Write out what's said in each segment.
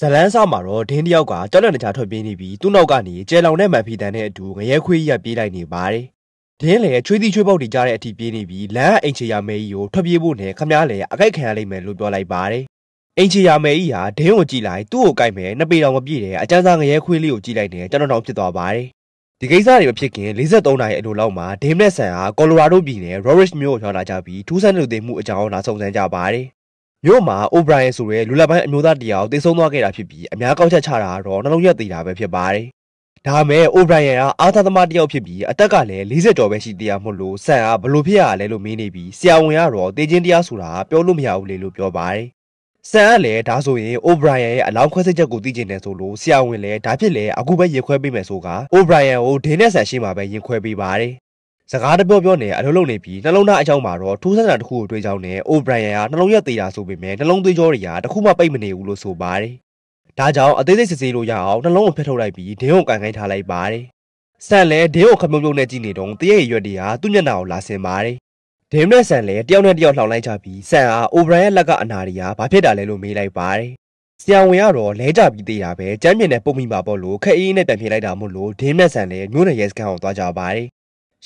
ဇလန်းဆောင်မှာတော့ဒင်းတယောက်ကကြောက်လန့်တကြားထွက်ပြေးနေပြီးသူ့နောက်ကနေကျဲလောင်တဲ့မန်ဖီတန်နဲ့အတူငရဲခွေးကြီးကပြေးလိုက်နေပါတယ်။ဒင်းလည်းချွေးတိချွေးပေါက်တီကြားတဲ့အထိပြေးနေပြီးလမ်းအိမ်ချေရမဲကြီးကိုထွက်ပြေးဖို့နဲ့ခမည်းလည်းအကြိုက်ခံရလိမ့်မယ်လို့ပြောလိုက်ပါတယ်။အိမ်ချေရမဲကြီးဟာဒင်းကိုကြည့်လိုက်သူ့ကိုကြိုက်မယ်နှစ်ပေတောင်မပြည့်တဲ့အကျန်းစားငရဲခွေးလေးကိုကြည့်လိုက်တယ်ကျွန်တော်တော့ဖြစ်သွားပါတယ်။ဒီကိစ္စတွေမဖြစ်ခင်53နှစ်အလိုလောက်မှာဒင်းနဲ့ဆန်ဟာကော်လိုရာဒိုပြည်နယ်ရော်ရစ်မြို့ကိုရောက်လာကြပြီးထူးဆန်းတဲ့လူသိမှုအကြောင်းလာစုံစမ်းကြပါတယ်။မြို့မှာ O'Brien ဆိုတဲ့လူလပိုင်းအမျိုးသားတယောက်တိတ်ဆုံးသွားခဲ့တာဖြစ်ပြီးအများကောက်ချက်ချတာကတော့နှလုံးရက်သေးတာပဲဖြစ်ပါတယ်။ဒါမဲ့ O'Brien ကအာသာသမားတယောက်ဖြစ်ပြီးအသက်ကလည်း40ကျော်ပဲရှိသေးတာမို့လို့ဆန်ကဘလို့ဖြစ်ရလဲလို့မေးနေပြီးဆရာဝန်ကတော့တေချင်းတရားဆိုတာပြောလို့မရဘူးလေလို့ပြောပါတယ်။ဆန်ကလည်းဒါဆိုရင် O'Brien ရဲ့အလောင်းခွဲစိတ်ချက်ကိုသိကျင်တယ်ဆိုလို့ဆရာဝန်လည်းဒါဖြစ်လေအခုပဲရင်ခွဲပေးမယ်ဆိုက O'Brien ကိုဒင်းနဲ့ဆန်ရှိမှပဲရင်ခွဲပေးပါတယ်စကားတပြောပြောနဲ့အလုပ်လုပ်နေပြီးနှလုံးသားအကြောင်းမှာတော့ထူးဆန်းတာတစ်ခုကိုတွေ့ကြောင်းနဲ့ O'Brien ကနှလုံးရက်သေးတာဆိုပေမဲ့နှလုံးသွေးကြောတွေကတခုမှပိတ်မနေဘူးလို့ဆိုပါတယ်။ဒါကြောင့်အသေးစိတ်စစ်ဆေးလို့ရအောင်နှလုံးကိုဖျက်ထုတ်လိုက်ပြီးဒင်းကိုကန်ခိုင်းထားလိုက်ပါတယ်။ဆန်လည်းဒင်းကိုခမုံမြုံနဲ့ကြည့်နေတော့တရဲ့ရွက်တွေဟာသူ့ညနာကိုလာဆင်ပါတယ်။ဒင်းနဲ့ဆန်လည်းတယောက်နဲ့တယောက်လှောင်လိုက်ကြပြီးဆန်ဟာ O'Brien လက်ကအနာရီဟာဘာဖြစ်တာလဲလို့မေးလိုက်ပါတယ်။ဆရာဝန်ကတော့လဲကြပြီးသေးတာပဲ။ကျမ်းမြင်တဲ့ပုံမိပါပေါ့လို့ခက်အေးနဲ့ပြန်ပြေးလိုက်တာမို့လို့ဒင်းနဲ့ဆန်လည်းမျိုးနယ်ရဲစခန်းကိုသွားကြပါတယ်။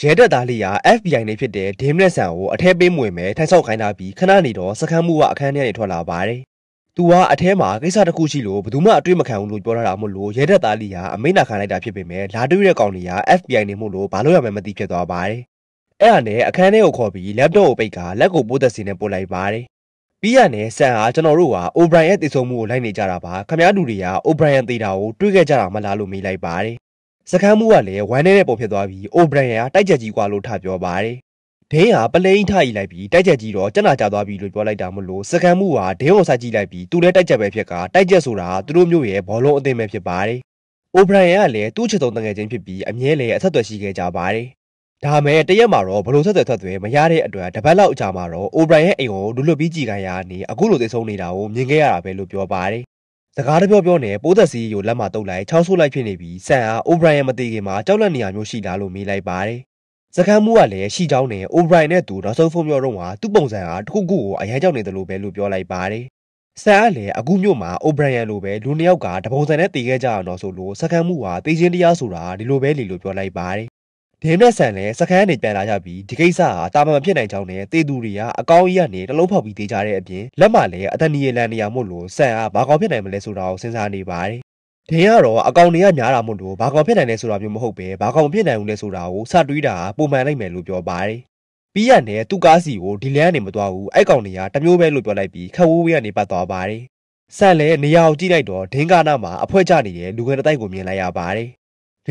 ရဲတပ်သားလေးက FBI နေဖြစ်တဲ့ဒင်းမလက်ဆန်ကိုအထဲပေးမွေမယ်ထိုင်ဆောက်ခိုင်းတာပြီးခဏနေတော့စခန်းမှုကအခန်းထဲကနေထွက်လာပါတယ်။သူကအထဲမှာကိစ္စတစ်ခုရှိလို့ဘယ်သူမှအတွေ့မခံဘူးလို့ပြောထားတာမို့လို့ရဲတပ်သားလေးကအမိန့်နာခံလိုက်တာဖြစ်ပေမဲ့လာတွေ့တဲ့ကောင်တွေက FBI နေမို့လို့ဘာလို့ရမှန်းမသိဖြစ်သွားပါတယ်။အဲ့ဒါနဲ့အခန်းထဲကိုခေါ်ပြီး laptop ကိုပိတ်ကလက်ကိုပိုးသက်စင်းနဲ့ပို့လိုက်ပါတယ်။ပြီးရနဲ့ဆန်ဟာကျွန်တော်တို့က O'Brien ရဲ့တည်ဆုံမှုကိုလိုက်နေကြတာပါခမားတူတွေက O'Brien သေးတာကိုတွေးခဲ့ကြတာမလားလို့မေးလိုက်ပါတယ်စကမ်းမှုကလည်းဝမ်းနေတဲ့ပုံဖြစ်သွားပြီးအိုဘရန်ယန်ကတိုက်ချက်ကြီးกว่าလို့ထပြောပါတယ်ဒင်းဟာပလိန်ထရီလိုက်ပြီးတိုက်ချက်ကြီးတော့ကျန်လာကြသွားပြီလို့ပြောလိုက်တာမလို့စကမ်းမှုကဒင်းကိုဆက်ကြည့်လိုက်ပြီးသူလည်းတိုက်ချက်ပဲဖြစ်ကတိုက်ချက်ဆိုတာသူတို့မျိုးရဲ့ဘောလုံးအသင်းပဲဖြစ်ပါတယ်အိုဘရန်ယန်ကလည်းသူ့ချစ်ဆုံးတငယ်ချင်းဖြစ်ပြီးအမြဲလည်းအဆက်အသွယ်ရှိခဲ့ကြပါတယ်ဒါမဲ့တရက်မှာတော့ဘလို့ဆက်သွယ်ဆက်သွယ်မရတဲ့အတွက်တပတ်လောက်အကြာမှာတော့အိုဘရန်ရဲ့အိမ်ကိုလူလွတ်ပြီးကြည်ခိုင်းရာနေအခုလိုသိဆုံးနေတာကိုမြင်ခဲ့ရတာပဲလို့ပြောပါတယ်စကားတပြောပြောနဲ့ပိုးသက်စီကိုလက်မှာတုပ်လိုက်ချောင်းဆိုးလိုက်ဖြစ်နေပြီးဆန်အားအိုဘရိုင်မသေးခင်မှာကြောက်လန့်နေရမျိုးရှိလားလို့မေးလိုက်ပါတယ်။စကမ်းမှုကလည်းရှိချောင်းနဲ့အိုဘရိုင်နဲ့သူနောက်ဆုံးဖုန်းပြောတော့ကသူ့ပုံစံအားတစ်ခုခုကိုအရန်ကြောက်နေတယ်လို့ပဲလို့ပြောလိုက်ပါတယ်။ဆန်အားလည်းအခုမျိုးမှာအိုဘရိုင်လိုပဲလူနှစ်ယောက်ကတပုံစံနဲ့တည်ခဲ့ကြအောင်တော့ဆိုလို့စကမ်းမှုဟာတေးချင်းတရားဆိုတာဒီလိုပဲလေလို့ပြောလိုက်ပါတယ်ဒင်းနဲ့ဆန်လည်းစခန်းကနေပြန်လာကြပြီးဒီကိစ္စဟာတာမန်ဖြစ်နိုင်ကြောင်းနဲ့တေသူတွေကအကောင်းကြီးကနေတလုံးဖောက်ပြီးတေးကြတဲ့အပြင်လက်မှလည်းအတနီယလန်နေရာမို့လို့ဆန်အားဘာကောင်းဖြစ်နိုင်မလဲဆိုတာကိုစဉ်းစားနေပါတယ်ဒင်းကတော့အကောင်တွေကများတာမို့လို့ဘာကောင်ဖြစ်နိုင်လဲဆိုတာမျိုးမဟုတ်ပဲဘာကောင်ဖြစ်နိုင်ဘူးလဲဆိုတာကိုစတွေးတာပုံမှန်လိုက်မယ်လို့ပြောပါတယ်။ပြီးရနဲ့သူ့ကားစီကိုဒီလန်းကနေမသွားဘူးအဲ့ကောင်တွေကတမျိုးပဲလို့ပြောလိုက်ပြီးခဝိုးဝေးကနေပတ်သွားပါတယ်။ဆက်လဲနေရာကိုကြည့်လိုက်တော့ဒင်းကနာမှာအဖွဲကျနေတဲ့လူငယ်တစ်တိုက်ကိုမြင်လိုက်ရပါတယ်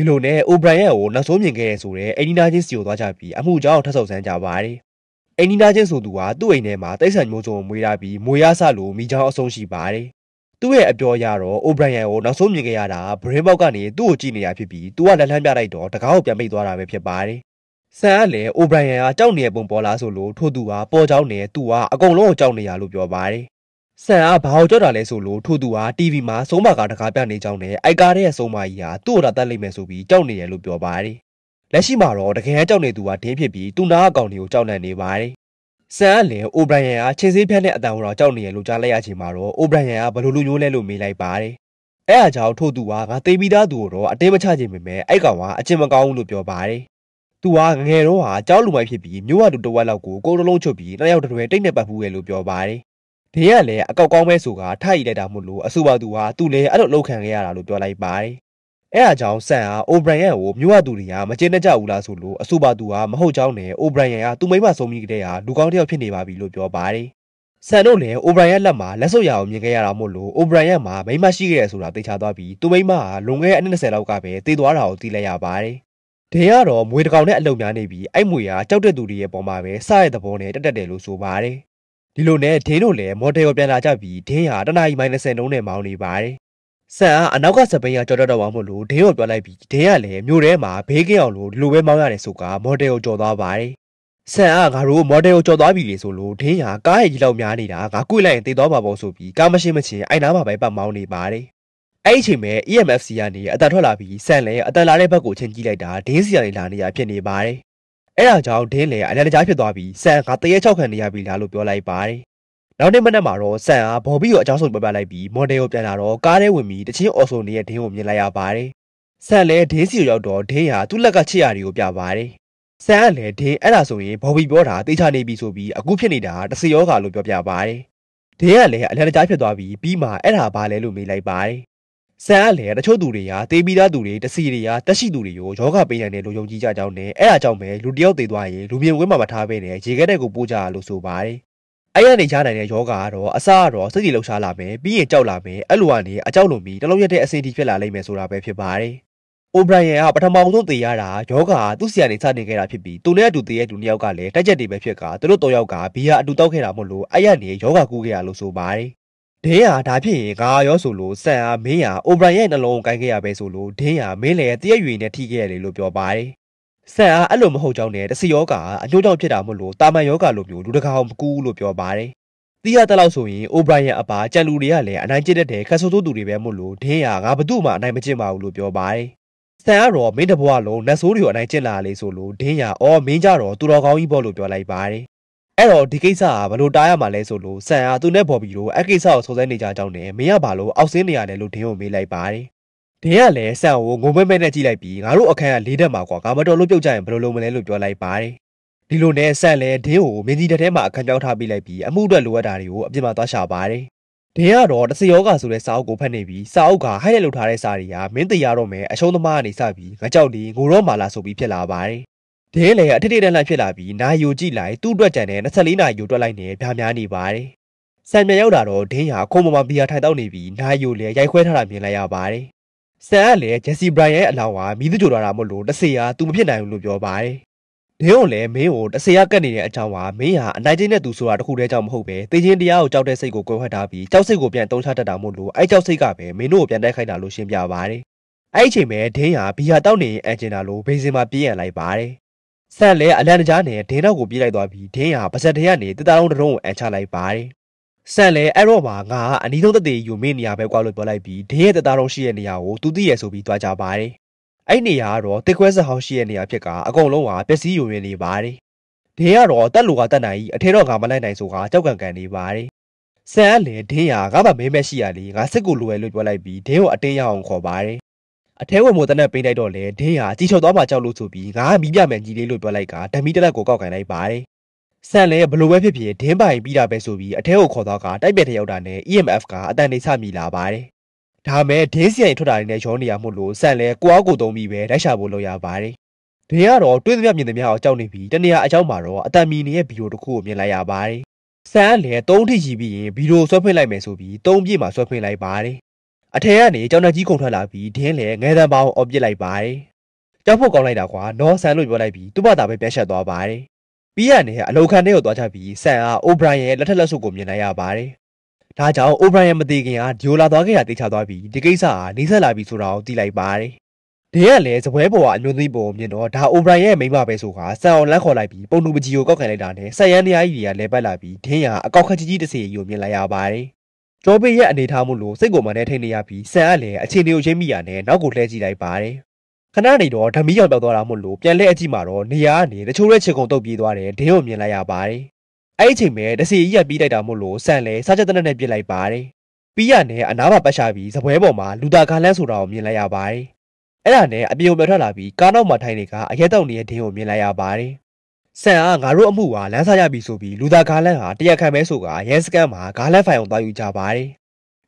ဒီလိုနဲ့ O'Brien ကိုနောက်ဆုံးမြင်ခဲ့ရဆိုတဲ့အိနီနာချင်းစီကိုသွားကြပြီးအမှုကြောင့်ထပ်ဆုပ်ဆန်းကြပါတယ်။အိနီနာချင်းဆိုသူကသူ့အိမ်ထဲမှာတိတ်ဆန်မျိုးစုံမွေးထားပြီးမွေရဆလို့မိချောင်းအဆုံးရှိပါတယ်။သူ့ရဲ့အပြောအရတော့ O'Brien ကိုနောက်ဆုံးမြင်ခဲ့ရတာဘရင်းဘောက်ကနေသူ့ကိုကြည့်နေတာဖြစ်ပြီးသူကလက်လှမ်းပြလိုက်တော့တကားကိုပြန်ပိတ်သွားတာပဲဖြစ်ပါတယ်။ဆန်ကလည်း O'Brien ကကြောက်နေတဲ့ပုံပေါ်လာဆိုလို့ထို့သူကပေါ်ကြောင်းနဲ့သူကအကုန်လုံးကိုကြောက်နေရလို့ပြောပါတယ်။ဆန်အားဘာကိုကြောက်တာလဲဆိုလို့ထို့သူဟာ TV မှာဆုံးမကားတကားပြနေကြောင်းနဲ့အိုက်ကားရဲ့ဆုံးမကြီးဟာသူ့ကိုတာတက်လိမ့်မယ်ဆိုပြီးကြောက်နေတယ်လို့ပြောပါတယ်။လက်ရှိမှာတော့တကယ်ကြောက်နေသူဟာဒင်းဖြစ်ပြီးသူနာအကောင်တွေကိုကြောက်နေနေပါတယ်။ဆန်ကလည်းအိုဘရိုင်ယန်ကချင်းစေးဖြတ်တဲ့အတန်ကိုတော့ကြောက်နေတယ်လို့ကြားလိုက်ရချိန်မှာတော့အိုဘရိုင်ယန်ကဘလို့လူမျိုးလဲလို့မေးလိုက်ပါတယ်။အဲအားကြောင့်ထို့သူဟာငါသိပြီးသားသူကိုတော့အတင်းမချခြင်းပေမဲ့အိုက်ကောင်ကအချင်းမကောင်းဘူးလို့ပြောပါတယ်။သူဟာငယ်တော့ဟာကြောက်လူမိုက်ဖြစ်ပြီးမြို့ဝတူတဝက်လောက်ကိုကိုယ်တလုံးချုပ်ပြီးနှစ်ယောက်တရွယ်တိတ်နေပတ်ဘူးရဲ့လို့ပြောပါတယ်။ဒေးကလည်းအကောက်ကောင်းပဲဆိုကထားရည်လိုက်တာမို့လို့အဆိုပါသူဟာသူ့လည်းအဲ့လိုလောက်ခံခဲ့ရတာလို့ပြောလိုက်ပါတယ်။အဲအကြောင်းဆန်ဟာအိုဘရိုင်ယန်ကိုမြို့ဝသူတွေကမကျေနပ်ကြဘူးလားဆိုလို့အဆိုပါသူဟာမဟုတ်ကြောင်းနဲ့အိုဘရိုင်ယန်ကသူ့မိမဆုံးမိကတဲ့ဟာလူကောင်းတစ်ယောက်ဖြစ်နေပါပြီလို့ပြောပါတယ်။ဆန်တို့လည်းအိုဘရိုင်ယန်လက်မှာလက်ဆုပ်ရအောင်မြင်ခဲ့ရတာမို့လို့အိုဘရိုင်ယန်မှာမိမရှိခဲ့တယ်ဆိုတာသိချသွားပြီးသူ့မိမကလွန်ခဲ့တဲ့အနှစ်20လောက်ကပဲတည်သွားတာကိုသိလိုက်ရပါတယ်။ဒေကတော့မွေတကောင်နဲ့အလုံများနေပြီးအဲ့မွေကကြောက်တဲ့သူတွေရဲ့ပုံမှာပဲစရတဲ့သဘောနဲ့တက်တက်တယ်လို့ဆိုပါတယ်ဒီလိုနဲ့ဒင်းတို့လည်းမော်တယ်ကိုပြန်လာကြပြီးဒင်းဟာတနအီမိုင်20နှုန်းနဲ့မောင်းနေပါတယ်ဆန်ကအနောက်ကစပိန်ကကြော်တော့တော့မှမလို့ဒင်းကိုပြောလိုက်ပြီးဒင်းကလည်းမြို့ထဲမှာဘေးကင်းအောင်လို့ဒီလိုပဲမောင်းရတယ်ဆိုကမော်တယ်ကိုကြော်သွားပါတယ်ဆန်ကငါတို့မော်တယ်ကိုကြော်သွားပြီလေဆိုလို့ဒင်းဟာကားရဲ့ကြီးလောက်များနေတာငါကွေ့လိုက်ရင်တေသွားမှာပေါ့ဆိုပြီးကားမရှိမချင်းအိုင်နာမှာပဲပတ်မောင်းနေပါတယ်အဲ့ဒီအချိန်မှာ EMFC ကနေအတန်ထွက်လာပြီးဆန်လည်းအတန်လာတဲ့ဘက်ကိုချင်းကြည့်လိုက်တာဒင်းစီကနေလာနေတာဖြစ်နေပါတယ်အဲ့ဒါကြောင့်ဒင်းလေအလန်တကြားဖြစ်သွားပြီးဆန်ကတရေ6ခန့်နေရပြီလားလို့ပြောလိုက်ပါတယ်နောက်နေ့မနက်မှာတော့ဆန်ကဘော်ဘီကိုအကြောင်းဆုံးပြပြလိုက်ပြီးမော်ဒယ်ကိုပြန်လာတော့ကားထဲဝင်ပြီးတချင်းအော်ဆိုနေတဲ့ဒင်းကိုမြင်လိုက်ရပါတယ်ဆန်လည်းဒင်းစီကိုရောက်တော့ဒင်းဟာသူ့လက်ကချစ်ရတွေကိုပြပါတယ်ဆန်ကလည်းဒင်းအဲ့ဒါဆိုရင်ဘော်ဘီပြောတာသိချနေပြီဆိုပြီးအခုဖြစ်နေတာတစီယောဂါလို့ပြောပြပါတယ်ဒင်းကလည်းအလန်တကြားဖြစ်သွားပြီးပြီးမှအဲ့ဒါဘာလဲလို့မေးလိုက်ပါတယ်ဆန်အလေတချို့သူတွေကတေးပြီးသားသူတွေတစီတွေကတက်ရှိသူတွေကိုယောဂပေးနိုင်တယ်လို့ယုံကြည်ကြကြောင်းနဲ့အဲအကြောင်းပဲလူတယောက်သေးသွားရင်လူမြင်ကွင်းမှာမထားဘဲနဲ့ရေခဲတဲ့ကိုပို့ကြရလို့ဆိုပါတယ်အဲ့ရနေရနိုင်တဲ့ယောဂကတော့အစားကတော့စိတ်ကြီးလှုပ်ရှားလာမယ်ပြီးရင်ကြောက်လာမယ်အဲ့လိုကနေအကြောက်လွန်ပြီးတလုံးရက်တဲ့အစင်တီဖြစ်လာလိမ့်မယ်ဆိုတာပဲဖြစ်ပါတယ်။ O'Brien ကပထမဆုံးသိရတာယောဂကသူ့ဆရာနေစတင်ခဲ့တာဖြစ်ပြီးသူနဲ့အတူတည်းရဲ့သူနှစ်ယောက်ကလည်းတက်ချက်တွေပဲဖြစ်ကသူတို့၃ယောက်ကဘီယာအတူတောက်ခဲ့တာမို့လို့အဲ့ရနေယောဂကူးခဲ့ရလို့ဆိုပါတယ်ဒင်းဟာဒါဖြစ်ရင်ငါရောဆိုလို့ဆန်အားမင်းဟာအိုဘရိုင်ရဲ့နှလုံးကိုကိုင်းခဲ့ရပဲဆိုလို့ဒင်းဟာမင်းလည်းတရက်ရွေနဲ့ထိခဲ့ရတယ်လို့ပြောပါတယ်။ဆန်အားအဲ့လိုမဟုတ်ကြောင်းနဲ့တစီယောဂါအကျိုးကြောင့်ဖြစ်တာမို့လို့တာမန်ယောဂါလိုမျိုးလူတကာအောင်မကူဘူးလို့ပြောပါတယ်။တိရတဲ့လောက်ဆိုရင်အိုဘရိုင်ရဲ့အပါကြံလူတွေကလည်းအနိုင်ကျင့်တတ်တယ်ခက်ဆိုးဆိုးသူတွေပဲမို့လို့ဒင်းဟာငါဘသူ့မှအနိုင်မကျင့်ပါဘူးလို့ပြောပါတယ်။ဆန်ကတော့မင်းတဘွားလုံးနတ်ဆိုးတွေကိုအနိုင်ကျင့်လာလေဆိုလို့ဒင်းဟာအော်မင်းကြတော့သူတော်ကောင်းကြီးပေါ့လို့ပြောလိုက်ပါတယ်။အဲ့တော့ဒီကိစ္စကဘလို့တားရမှာလဲဆိုလို့ဆန်ဟာသူနဲ့ဘော်ဘီတို့အဲ့ကိစ္စကိုစုံစမ်းနေကြကြောင်းနဲ့မင်းကဘာလို့အောက်ဆင်းနေရတယ်လို့ဒင်းကိုမေးလိုက်ပါတယ်ဒင်းကလည်းဆန်ကိုငုံမဲမဲနဲ့ကြည့်လိုက်ပြီးငါတို့အခန်းကလေးတက်မှာကွာငါမတော်လို့ပြုတ်ကြရင်ဘလို့လုံးမလဲလို့ပြောလိုက်ပါတယ်ဒီလိုနဲ့ဆန်လည်းဒင်းကိုမင်းကြီးတက်ထဲမှာအခန်းပြောင်းထားပေးလိုက်ပြီးအမှုအတွက်လိုအပ်တာတွေကိုအပြစ်မှာသွားရှာပါတယ်ဒင်းကတော့တစီယောဂဆိုတဲ့စာအုပ်ကိုဖတ်နေပြီးစာအုပ်ကဟိုက်လက်လုပ်ထားတဲ့စာတွေကမင်းတရားတော့မယ်အရှုံးသမားကနေစပြီးငါကြောက်ဒီငိုတော့မာလာဆိုပြီးဖြစ်လာပါတယ်ဒဲလည်းအထက်ထက်တန်းလန့်ဖြစ်လာပြီးနာယူကြည့်လိုက်သူ့အတွက်ကြံတဲ့24နာရီယူတွက်လိုက်နေဗျာများနေပါတယ်။ဆန်မြန်ရောက်လာတော့ဒင်းဟာခုံပေါ်မှာဘီယာထိုင်တောက်နေပြီးနာယူလည်းရိုက်ခွဲထားတာမြင်လိုက်ရပါတယ်။ဆန်ကလည်းဂျက်စီဘရိုင်ရဲ့အလောင်းဟာမိသူကြိုလာတာမို့လို့တဆေဟာသူမဖြစ်နိုင်ဘူးလို့ပြောပါတယ်။ဒင်းကလည်းမင်းကိုတဆေဟာကတ်နေတဲ့အကြောင်းဟာမင်းဟာအနိုင်ကျင့်တဲ့သူဆိုတာတခုတည်းကြောင့်မဟုတ်ပဲတေချင်းတရားကိုကြောက်တဲ့စိတ်ကိုကွယ်ဝှက်ထားပြီးကြောက်စိတ်ကိုပြန်တုံးချတတ်တာမို့လို့အဲကြောက်စိတ်ကပဲမင်းတို့ကိုပြန်တိုက်ခိုက်တာလို့ရှင်းပြပါတယ်။အဲ့ဒီအချိန်မှာဒင်းဟာဘီယာတောက်နေအန်ဂျင်နာလိုဘေးစင်မှာပြေးရန်လိုက်ပါတယ်။ဆက်လည်းအလန်တကြားနဲ့ဒင်းနောက်ကိုပြေးလိုက်သွားပြီးဒင်းဟာပါဇက်တရက်နဲ့တတလုံးတလုံးကိုအန်ချလိုက်ပါတယ်။ဆက်လည်းအဲ့တော့မှငါအနီးဆုံးတသေးယူမေ့နေရပဲကွာလို့ပြောလိုက်ပြီးဒင်းရဲ့တတလုံးရှိတဲ့နေရာကိုသူသိရဆိုပြီးသွားကြပါတယ်။အဲ့နေရာကတော့တစ်ခွဲစဟောင်းရှိတဲ့နေရာဖြစ်ကအကုန်လုံးကပျက်စီးယုံရင်းနေပါတယ်။ဒင်းကတော့တက်လိုကတက်နိုင်အထဲတော့ငါမလိုက်နိုင်ဆိုကကြောက်ကန်ကန်နေပါတယ်။ဆန်ကလည်းဒင်းဟာငါ့ဘာမဲမဲရှိရလေငါစစ်ကိုလိုရလို့ပြောလိုက်ပြီးဒင်းကိုအတင်းရအောင်ခေါ်ပါတယ်အထဲဝင်မိုးတနက်ပေးလိုက်တော့လေဒင်းဟာကြီးချုပ်သွားပါကြောက်လို့ဆိုပြီးငါကမီးပြမန်ကြီးလေးလို့ပြောလိုက်ကဓမီတလက်ကိုကောက်ကင်လိုက်ပါတယ်ဆန်လည်းဘလို့ပဲဖြစ်ဖြစ်ဒင်းပိုင် ပြီးတာပဲဆိုပြီးအထဲကိုခေါ်သွားကတိုက်ပြက်ထရောက်တာနဲ့ EMF ကအတန်နေဆမိလာပါတယ်ဒါမဲ့ဒင်းစီရင်ထွက်တာတွေနဲ့ရောနေရမှုလို့ဆန်လည်းကိုအားကိုသုံးပြီးပဲတိုက်ရှာဖို့လုပ်ရပါတယ်ဒင်းကတော့တွေးသမျှမြင်သမျှအောင်ကြောက်နေပြီးတနေရာအကြောင်းမှာတော့အတန်မီနေတဲ့ဗီဒီယိုတစ်ခုကိုမြင်လိုက်ရပါတယ်ဆန်ကလည်းသုံးထိရီပြီးရင်ဗီဒီယိုဆွဲဖွင့်လိုက်မယ်ဆိုပြီးသုံးပြည့်မှာဆွဲဖွင့်လိုက်ပါတယ်အထဲကနေကြောင်နှက်ကြီးခုန်ထွက်လာပြီးဒင်းလည်းငဲတံပေါင်းအော်ပစ်လိုက်ပါတယ်။ကြောက်ဖို့ကောင်းလိုက်တာကွာနော်ဆန်လို့ပြောလိုက်ပြီးသူ့ဘာသာပဲပြန်ဆက်သွားပါတယ်။ပြီးရနေအလောက်ခံတဲ့ကိုသွားချပြီးဆန်အားအိုဘရိုင်ရဲ့လက်ထက်လက်ဆုပ်ကိုမြင်လိုက်ရပါတယ်။ဒါကြောင့်အိုဘရိုင်ရဲ့မသေးခင်ကဒီယိုလာသွားခဲ့တာသိချသွားပြီးဒီကိစ္စဟာနေဆက်လာပြီဆိုတာကိုသိလိုက်ပါတယ်။ဒင်းကလည်းစပွဲပေါ်ကအညွန်သီးပေါ်မြင်တော့ဒါအိုဘရိုင်ရဲ့မိမပဲဆိုခါဆန်အောင်လန့်ခေါ်လိုက်ပြီးပုံတူပကြီးကိုကောက်ခံလိုက်တာနဲ့ဆန်ရန်နေရာကြီးတွေကလဲပတ်လာပြီးဒင်းကအကောက်ခက်ကြီးကြီးတစ်စီကိုမြင်လိုက်ရပါတယ်။ကျောပေးရဲ့အနေထားမှုလို့စိတ်ကိုမှန်နဲ့ထိနေရပြီးဆန်ကလည်းအခြေအနေကိုရိပ်မိရနဲ့နောက်ကိုလှည့်ကြည့်လိုက်ပါတယ်ခဏနေတော့ဓမီရောက်ပြောက်သွားတာမို့လို့ပြန်လဲအကြည့်မှာတော့နေရာကနေတချို့ရဲ့ခြေကုံတုတ်ပြေးသွားတယ်ဒင်းကိုမြင်လိုက်ရပါတယ်အဲ့ဒီအချိန်ပဲတစီကြီးကပြီးလိုက်တာမို့လို့ဆန်လည်းစားချက်တနက်နဲ့ပြစ်လိုက်ပါတယ်ပြီးရနဲ့အနားမှာပတ်ချပြီးစပွဲပေါ်မှာလူတာခါလန့်ဆိုတာကိုမြင်လိုက်ရပါတယ်အဲ့ဒါနဲ့အပြေုံပြထွက်လာပြီးကားနောက်မှာထိုင်နေကအရက်တောက်နေတဲ့ဒင်းကိုမြင်လိုက်ရပါတယ်ဆန်အားငါတို့အမှုဟာလမ်းစာရပြီဆိုပြီးလူသားဂါလန်ဟာတရားခံမဲဆိုကရန်စကန်မှာဂါလန်ဖိုင်ကိုသွားယူကြပါတယ်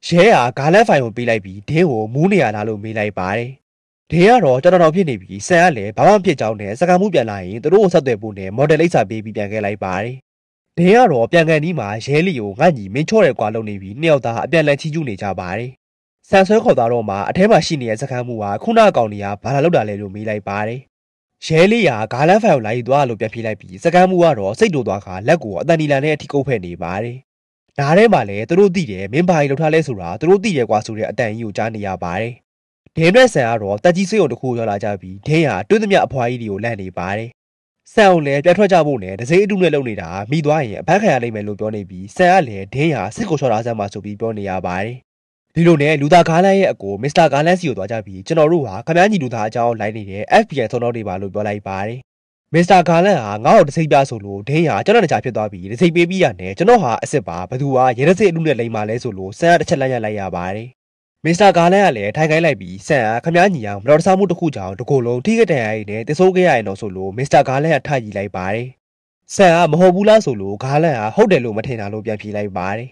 ရဲဟာဂါလန်ဖိုင်ကိုပေးလိုက်ပြီးဒင်းကိုမူးနေရလားလို့မေးလိုက်ပါတယ်ဒင်းကတော့ကျွန်တော်တော်ဖြစ်နေပြီးဆန်ကလည်းဘာမှဖြစ်ကြောင်းနဲ့စကားမှုပြန်လာရင်သူတို့ကိုဆက်သွယ်ဖို့နဲ့မော်ဒယ်လိပ်စာပေးပြီးပြန်ခဲ့လိုက်ပါတယ်ဒင်းကတော့ပြန်ကန်ဒီမှာရဲလီကိုငှက်ညီမင်းချော့တယ်ကွာလုပ်နေပြီးနှစ်ယောက်သားအပြန်လန်ချီကျူးနေကြပါတယ်ဆန်ဆွဲခေါ်သားတော့မှအထဲမှာရှိနေတဲ့စကားမှုဟာခုနအကောင်ကြီးကဘာလာလောက်တာလဲလို့မေးလိုက်ပါတယ်ရဲလေးရာဂါလန်ဖန်ကိုလာယူသွားလို့ပြန်ပြေးလိုက်ပြီးစကမ်းမှုကတော့စိတ်တိုသွားခါလက်ကိုအတန်ဒီလန်နဲ့အထီကုတ်ဖက်နေပါတယ်။နားထဲမှာလည်းသူတို့သိတယ်မင်းဘာကြီးလောက်ထားလဲဆိုတာသူတို့သိတယ်ကွာဆိုတဲ့အတန်ကြီးကိုကြားနေရပါတယ်။ဒင်းရက်ဆန်ကတော့တက်ကြီးဆွေးုံတစ်ခုရောက်လာကြပြီးဒင်းရာတွင်းသမျှအဖွားကြီးတွေကိုလန့်နေပါတယ်။ဆန်အောင်လည်းပြတ်ထွက်ကြဖို့နဲ့ဒစိအတုနဲ့လုံနေတာမိသွားရင်အဖက်ခံရလိမ့်မယ်လို့ပြောနေပြီးဆန်ကလည်းဒင်းရာစစ်ကိုချော်တာဆန်မှာဆိုပြီးပြောနေရပါတယ်။ဒီလိုနဲ့လူသားဂါလန်ရဲ့အကိုမစ္စတာဂါလန်စီကိုသွားကြပြီးကျွန်တော်တို့ဟာခမားညီလူသားအကြောင်းလိုင်းနေတဲ့ FBI သုံးတော့တွေပါလို့ပြောလိုက်ပါတယ်မစ္စတာဂါလန်ဟာငါ့ကိုတစိပ်ပြဆိုလို့ဒင်းဟာကျွန်တော်တကြားဖြစ်သွားပြီးတစိပ်ပေးပြီးရနဲ့ကျွန်တော်ဟာအစ်စ်ပါဘသူဟာရဲစစ်အမှုနဲ့လိမ်ပါလဲဆိုလို့ဆန်ကတစ်ချက်လိုက်ရလိုက်ရပါတယ်မစ္စတာဂါလန်ကလည်းထိုင်ခိုင်းလိုက်ပြီးဆန်ကခမားညီအောင်မတော်တဆမှုတစ်ခုကြောင့်တကူလုံးထိခဲ့တဲ့အိုင်နဲ့တဆိုးခဲ့ရရင်တော့ဆိုလို့မစ္စတာဂါလန်ကထကြည့်လိုက်ပါတယ်ဆန်ကမဟုတ်ဘူးလားဆိုလို့ဂါလန်ကဟုတ်တယ်လို့မထင်တာလို့ပြန်ဖြေလိုက်ပါတယ်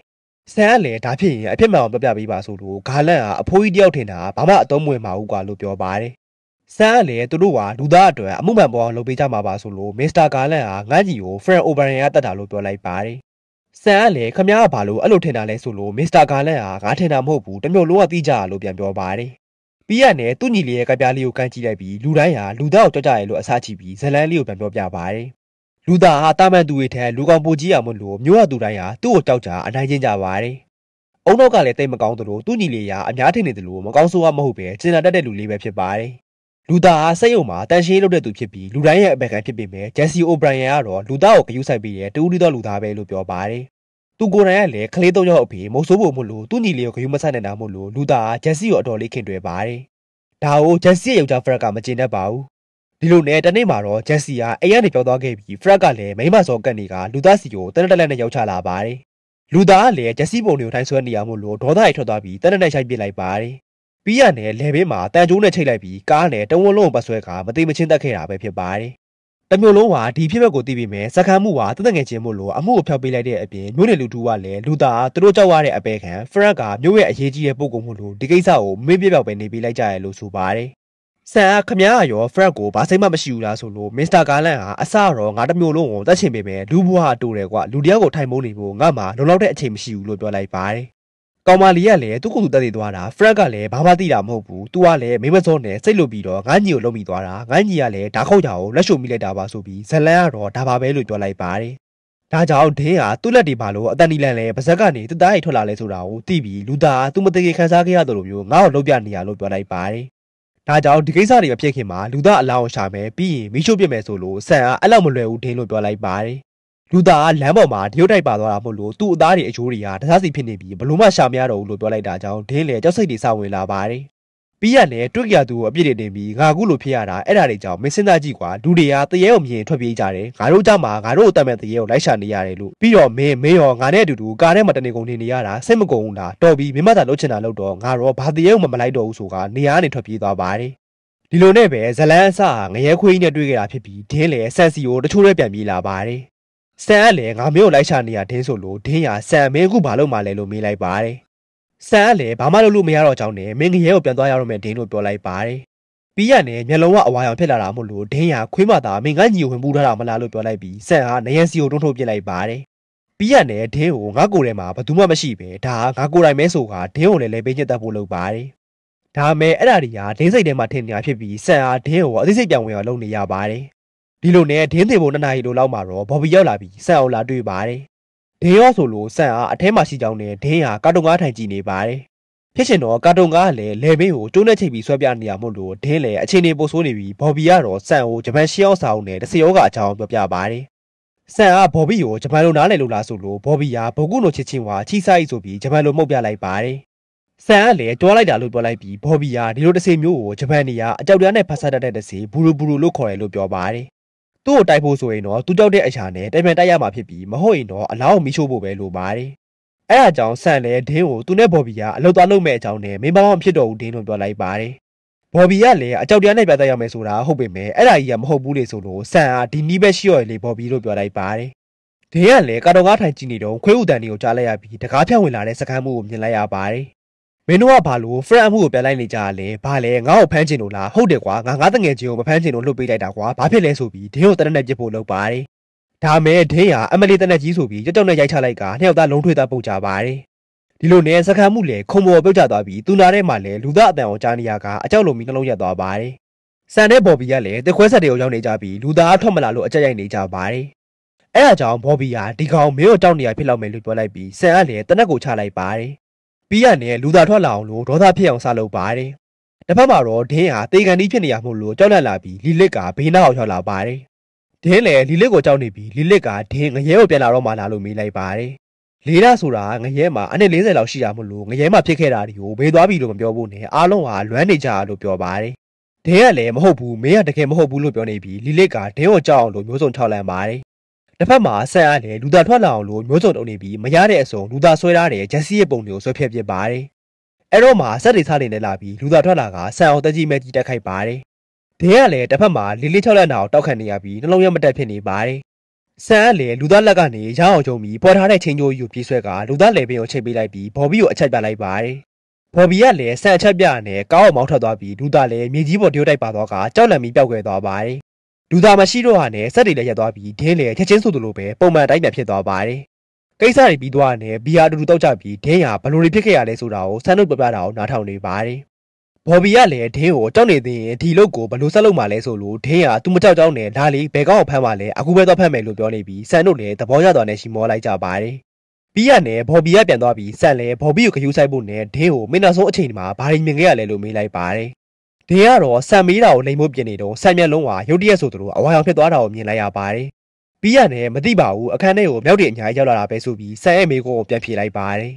ဆန်ကလည်းဒါဖြစ်ရင်အဖြစ်မှန်အောင်ပြပြပေးပါဆိုလို့ဂါလန့်ကအဖိုးကြီးတယောက်ထင်တာဘာမှအသုံးမဝင်ပါဘူးကွာလို့ပြောပါတယ်။ဆန်ကလည်းသူတို့ကလူသားအတွက်အမှုမှန်ပေါ်အောင်လုပ်ပေးကြမှာပါဆိုလို့မစ္စတာဂါလန့်ကငန်းကြီးကိုဖရန်အိုဘရန်ကတတ်တာလို့ပြောလိုက်ပါတယ်။ဆန်ကလည်းခမည်းကဘာလို့အဲ့လိုထင်တာလဲဆိုလို့မစ္စတာဂါလန့်ကငါထင်တာမဟုတ်ဘူးတမျိုးလုံးကသိကြတာလို့ပြန်ပြောပါတယ်။ပြီးရနဲ့သူ့ညီလေးရဲ့ကပြားလေးကိုကန့်ကြည့်လိုက်ပြီးလူတိုင်းဟာလူသားကိုကြောက်ကြရဲလို့အဆချပြီးဇလန်းလေးကိုပြန်ပြောပြပါတယ်။လူသားဟာတာမန်သူတွေထက်လူကောင်ပိုကြီးရမလို့မြို့ရသူတိုင်းဟာသူ့ကိုကြောက်ကြအနိုင်ကျင့်ကြပါတယ်။အုံနောက်ကလည်းတိတ်မကောင်းသလိုသူ့ညီလေးကအများထင်နေသလိုမကောင်းဆိုးရမဟုတ်ပဲကျင်နာတတ်တဲ့လူလေးပဲဖြစ်ပါတယ်။လူသားဟာစိတ်ယုံမှာတန်ရှင်းလုပ်တဲ့သူဖြစ်ပြီးလူတိုင်းရဲ့အပယ်ခံဖြစ်ပေမဲ့ Jesse O'Brien ကတော့လူသားကိုဂရုစိုက်ပြီးတဲ့တူးတူးသောလူသားပဲလို့ပြောပါတယ်။သူကိုယ်တိုင်ကလည်းကလေးသုံးယောက်အဖေမုတ်ဆိုးဖို့မို့လို့သူ့ညီလေးကိုဂရုမစိုက်နိုင်တာမို့လို့လူသားက Jesse ကိုအတော်လေးခင်တွေ့ပါတယ်။ဒါကို Jesse ရဲ့ယောက်ျား Frank ကမကျေနပ်ပါဘူးဒီလိုနဲ့တနေ့မှာတော့ဂျက်စီကအိမ်ကနေပြောင်းသွားခဲ့ပြီးဖရက်ကလည်းမိမစောကတ်နေကလူသားစီကိုတနက်တက်လက်နဲ့ရောက်ချလာပါတယ်လူသားကလည်းဂျက်စီပုံတွေကိုထိုင်ဆွဲနေရမို့လို့ဒေါသရိုက်ထွက်သွားပြီးတနက်နဲ့ရှိုက်ပစ်လိုက်ပါတယ်ပြီးရနဲ့လေဘင်းမှာတန်ကျိုးနဲ့ချိတ်လိုက်ပြီးကားနဲ့တဝန်းလုံးပတ်ဆွဲကမတိမချင်းတက်ခဲ့တာပဲဖြစ်ပါတယ်တမျိုးလုံးကဒီဖြစ်ပျက်ကိုသိပြီးမယ်စကံမှုကတသက်ငယ်ချင်းမို့လို့အမှုကိုဖျောက်ပေးလိုက်တဲ့အပြင်မျိုးနယ်လူတူကလည်းလူသားသူတို့ကြောက်ရတဲ့အပေခံဖရက်ကမျိုးရဲ့အရေးကြီးတဲ့ပုံကုံမှုလို့ဒီကိစ္စကိုမင်းပြပြောက်ပဲနေပေးလိုက်ကြရလို့ဆိုပါတယ်ဆန်အားခမားရောဖရက်ကိုဘာစိတ်မှမရှိဘူးလားဆိုလို့မစ္စတာဂါလန်ဟာအစတော့ငါတမျိုးလုံးကိုတတ်ချင်ပေမဲ့လူဘွားတိုးတယ်ကွာလူတယောက်ကိုထိုင်မိုးနေဖို့ငါမှလုံလောက်တဲ့အချိန်မရှိဘူးလို့ပြောလိုက်ပါတယ်။ကောင်မလီကလည်းသူ့ကိုယ်သူတတ်သေးသွားတာဖရက်ကလည်းဘာမှသိတာမဟုတ်ဘူး။ तू ကလည်းမိမစောနဲ့စိတ်လွတ်ပြီးတော့ငါညီကိုလုံမိသွားတာငါညီကလည်းဒါခောက်ကြအောင်လက်ရှုံမိလိုက်တာပါဆိုပြီးဇလန်ကတော့ဒါပါပဲလို့ပြောလိုက်ပါတယ်။ဒါကြောင့်ဒင်းဟာသူ့လက်တွေပါလို့အတန်နီလန်လဲပါဇက်ကနေသူ့သားရိတ်ထွက်လာလဲဆိုတာကိုသိပြီးလူသားသူမတကယ်ခံစားခဲ့ရတယ်လို့မျိုးငါ့ကိုလောက်ပြနေရလို့ပြောလိုက်ပါတယ်ဒါကြောင့်ဒီကိစ္စတွေမဖြစ်ခင်မှာလူသားအလောင်းရှာမယ်ပြီးရင်မီးရှို့ပစ်မယ်ဆိုလို့ဆန်ကအဲ့လောက်မလွယ်ဘူးထင်လို့ပြောလိုက်ပါတယ်လူသားကလမ်းပေါ်မှာတရုတ်တိုက်ပါသွားတာမို့လို့သူ့အသားတွေအကျိုးတွေကတစားစီဖြစ်နေပြီးဘလို့မှရှာမရတော့ဘူးလို့ပြောလိုက်တာကြောင့်ဒင်းလေကြောက်စိတ်တွေစဝင်လာပါတယ်ပြီးရနဲ့တွက်ကရသူကိုအပြစ်တွေတင်ပြီးငါခုလိုဖြစ်ရတာအဲ့ဒါတွေကြောင့်မင်းစဉ်းစားကြည့်ကွာလူတွေကတရေကိုမြင်ထွက်ပြေးကြတယ်ငါတို့ကြမှာငါတို့ကိုတတ်မဲ့တရေကိုလိုက်ရှာနေရတယ်လို့ပြီးတော့မင်းမင်းရောငါနဲ့အတူတူကားထဲမှာတနေကုန်နေနေရတာစိတ်မကုန်ဘူးလားတော်ပြီးမင်းမသာလှုပ်ချင်တာလှုပ်တော့ငါတော့ဘာတရေကိုမမလိုက်တော့ဘူးဆိုကနေရာကနေထွက်ပြေးသွားပါတယ်ဒီလိုနဲ့ပဲဇလန်းအစငရဲခွေးကြီးနဲ့တွေ့ခဲ့တာဖြစ်ပြီးဒင်းလည်းဆန်စီကိုတချို့တွေပြန်ပြေးလာပါတယ်ဆန်ကလည်းငါမင်းကိုလိုက်ရှာနေရဒင်းဆိုလို့ဒင်းရဆန်မင်းအခုဘာလုပ်မှလဲလို့မေးလိုက်ပါတယ်ဆန်ကလည်းဘာမှလုပ်လို့မရတော့ကြောင်းနဲ့မင်းငရဲကိုပြန်သွားရတော့မယ်ဒင်းလို့ပြောလိုက်ပါတယ်။ပြီးရနဲ့မျက်လုံးကအဝါရောင်ဖြစ်လာတာမို့လို့ဒင်းရခွေးမသားမင်းကညီကိုဝင်ပူးထားတာမလားလို့ပြောလိုက်ပြီးဆန်ကနယန်စီကိုတွန်းထုတ်ပစ်လိုက်ပါတယ်။ပြီးရနဲ့ဒင်းကိုငါ့ကိုယ်ထဲမှာဘယ်သူမှမရှိပဲဒါကငါကိုယ်တိုင်ပဲဆိုကဒင်းကိုလည်းလဲပေးညက်တတ်ဖို့လုပ်ပါတယ်။ဒါမဲ့အဲ့ဒါတွေကဒင်းစိတ်ထဲမှာထင်နေတာဖြစ်ပြီးဆန်ဟာဒင်းကိုအသိစိတ်ပြောင်းဝင်အောင်လုပ်နေရပါတယ်။ဒီလိုနဲ့ဒင်းသေးဖို့နှစ်နာရီလိုလောက်မှာတော့ဘော်ဘီရောက်လာပြီးဆန်အောင်လာတွေ့ပါတယ်ဒင်းရော့ဆိုလို့ဆန်အားအထဲမှာရှိကြောင်းနဲ့ဒင်းဟာကာတုံကားထိုင်ကြည့်နေပါတယ်။ဖြစ်ရှင်တော့ကာတုံကားကလည်းလေဘေးကိုကျိုးနဲ့ချိန်ပြီးဆွဲပြနေရမို့လို့ဒင်းလည်းအချိန်နေပိုဆိုးနေပြီးဘော်ဘီကတော့ဆန်ကိုဂျပန်ရှီအောင်စာအုပ်နဲ့တစီယောကအကြောင်းပြောပြပါတယ်။ဆန်အားဘော်ဘီကိုဂျပန်လိုနားလည်လို့လားဆိုလို့ဘော်ဘီကဘုကုနိုချစ်ချင်းဝါချီဆိုင်ဆိုပြီးဂျပန်လိုမှုတ်ပြလိုက်ပါတယ်။ဆန်ကလည်းတွားလိုက်တာလို့ပြောလိုက်ပြီးဘော်ဘီကဒီလိုတစီမျိုးကိုဂျပန်နေရအကြောက်တရားနဲ့ဖတ်ဆတ်တတ်တဲ့တစီဘူရူဘူရူလို့ခေါ်တယ်လို့ပြောပါတယ်။သူ့ကိုတိုက်ဖို့ဆိုရင်တော့သူကြောက်တဲ့အရာနဲ့တိုင်ပြန်တိုက်ရမှာဖြစ်ပြီးမဟုတ်ရင်တော့အလောင်းကိုမီးရှို့ဖို့ပဲလိုပါတယ်။အဲအကြောင်းဆန်လည်းဒင်းကိုသူနဲ့ဘော်ဘီကအလောက်သွားလုပ်မဲ့အကြောင်းနဲ့မင်းဘာမှမဖြစ်တော့ဘူးဒင်းတို့ပြောလိုက်ပါတယ်။ဘော်ဘီကလည်းအကြောက်တရားနဲ့ပြသရမယ်ဆိုတာဟုတ်ပေမဲ့အဲ့ဒါကြီးကမဟုတ်ဘူးလေဆိုလို့ဆန်အားဒီနီးပဲရှိရော်လေဘော်ဘီတို့ပြောလိုက်ပါတယ်။ဒင်းကလည်းကာတော်ကားထိုင်ကြည့်နေတော့ခွေးဥတန်တွေကိုကြားလိုက်ရပြီးတကားဖြန့်ဝင်လာတဲ့စကမ်းမှုကိုမြင်လိုက်ရပါတယ်။မင်းတို့ကဘာလို့ friend အမှုကိုပြန်လိုက်နေကြရလဲဘာလဲငါ့ကိုဖမ်းချင်လို့လားဟုတ်တယ်ကွာငါငါတငယ်ချင်းကိုမဖမ်းချင်လို့လှုပ်ပေးလိုက်တာကွာဘာဖြစ်လဲဆိုပြီးဒင်းကိုတနက်နဲ့ပြစ်ဖို့လုပ်ပါတယ်ဒါမဲ့ဒင်းဟာအမလီတနက်ကြီးဆိုပြီးကြောက်ကြောက်နဲ့ရိုက်ချလိုက်ကနှစ်ယောက်သားလုံးထွေးသားပုတ်ကြပါတယ်ဒီလိုနဲ့စခန်းမှုလည်းခုံပေါ်ပြုတ်ကျသွားပြီးသူနာထဲမှာလည်းလူသားအတန်အောင်ကြားနေရကအကြောက်လုံးပြီးနှလုံးရက်သွားပါတယ်စံတဲ့ဘော်ဘီကလည်းတခွဲဆက်တွေကိုရောက်နေကြပြီးလူသားထွက်မလာလို့အကြက်ရိုက်နေကြပါတယ်အဲအကြောင်းဘော်ဘီကဒီကောင်မင်းကိုတောက်နေရဖြစ်လောက်မယ်လို့ပြောလိုက်ပြီးဆန်ကလည်းတနက်ကိုချလိုက်ပါတယ်ပြီးရနေလူသာထွက်လာအောင်လို့ဒေါသဖြစ်အောင်စလုပ်ပါတယ်။တစ်ဖက်မှာတော့ဒင်းဟာတေကန်တီးဖြစ်နေရမှုလို့ကြောက်လန့်လာပြီးလီလစ်ကဘေးနားအောင်ရောက်လာပါတယ်။ဒင်းလည်းလီလစ်ကိုကြောက်နေပြီးလီလစ်ကဒင်းငရဲကိုပြန်လာတော့မှလာလို့မေးလိုက်ပါတယ်။လေးလာဆိုတာငရဲမှာအနည်း40လောက်ရှိရမှုလို့ငရဲမှာဖြစ်ခဲ့တာတွေကိုမေးသွားပြီလို့မပြောဘူးနဲ့အားလုံးဟာလွမ်းနေကြတယ်လို့ပြောပါတယ်။ဒင်းကလည်းမဟုတ်ဘူးမင်းကတကယ်မဟုတ်ဘူးလို့ပြောနေပြီးလီလစ်ကဒင်းကိုကြောက်အောင်လို့မျိုးစုံထောက်လန့်ပါတယ်တစ်ဖက်မှာဆန်အားနဲ့လူသားထွက်လာအောင်လို့မျိုးစုံတုံနေပြီးမရတဲ့အစုံလူသားဆွဲထားတဲ့ဂျက်စီရဲ့ပုံတွေကိုဆွဲဖြတ်ပစ်ပါတယ်။အဲ့တော့မှဆက်တွေစားနေလဲလာပြီးလူသားထွက်လာကဆန်အောင်တက်ကြီးမဲ့ကြီးတက်ခိုက်ပါတယ်။ဒင်းကလည်းတစ်ဖက်မှာလေးလေးချောက်လက်နာကိုတောက်ခတ်နေရပြီးနှလုံးရမတက်ဖြစ်နေပါတယ်။ဆန်ကလည်းလူသားလက်ကနေရအောင်ကြုံပြီးပေါ်ထားတဲ့ချင်းချိုးကြီးကိုပြေးဆွဲကလူသားလေပင်ကိုချိန်ပေးလိုက်ပြီးဘော်ဘီကိုအချက်ပြလိုက်ပါတယ်။ဘော်ဘီကလည်းဆန်အချက်ပြနဲ့ကောင်းအောင်မောင်းထွက်သွားပြီးလူသားလည်းမြေကြီးပေါ်တိုးတိုက်ပါတော့ကကြောက်လန့်ပြီးပျောက်ကွယ်သွားပါတယ်လူသားမရှိတော့ဟာနဲ့စက်တွေလည်းရက်သွားပြီးဒင်းလည်းချက်ချင်းဆိုသလိုပဲပုံမှန်တိုင်းပြန်ဖြစ်သွားပါတယ်။ကိစ္စတွေပြီးသွားတဲ့ဘီယာအတူတူတောက်ကြပြီးဒင်းဟာဘလို့တွေဖြစ်ခဲ့ရလဲဆိုတာကိုဆန်းတို့ပြပြတာကိုနားထောင်နေပါတယ်။ဘော်ဘီကလည်းဒင်းကိုကြောက်နေသေးရင်ဒီလုပ်ကိုဘလို့ဆက်လုပ်မှလဲဆိုလို့ဒင်းဟာသူမကြောက်ကြောင်းနဲ့ဒါလေးဘယ်ကောက်ဖမ်းမှလဲအခုပဲတော့ဖမ်းမယ်လို့ပြောနေပြီးဆန်တို့လည်းသဘောရသွားနဲ့ရှီမောလိုက်ကြပါတယ်။ဘီရနဲ့ဘော်ဘီရပြန်သွားပြီးဆက်လဲဘော်ဘီကိုခရူးဆိုင်ဖို့နဲ့ဒင်းကိုမင်းနောက်ဆုံးအချိန်မှာဘာရင်းမြင်ခဲ့ရလဲလို့မေးလိုက်ပါတယ်ဒင်းကတော့ဆံမေးတာကိုလိမ်မို့ပြင်နေတော့ဆံမျက်လုံးကရုတ်တရက်ဆိုသူတို့အဝါရောင်ဖြစ်သွားတာကိုမြင်လိုက်ရပါတယ်။ပြီးရနဲ့မသိပါဘူးအခန်းထဲကိုမြောက်တွေအများကြီးရောက်လာတာပဲဆိုပြီးဆံရဲ့မေကိုကိုပြန်ဖြေလိုက်ပါတယ်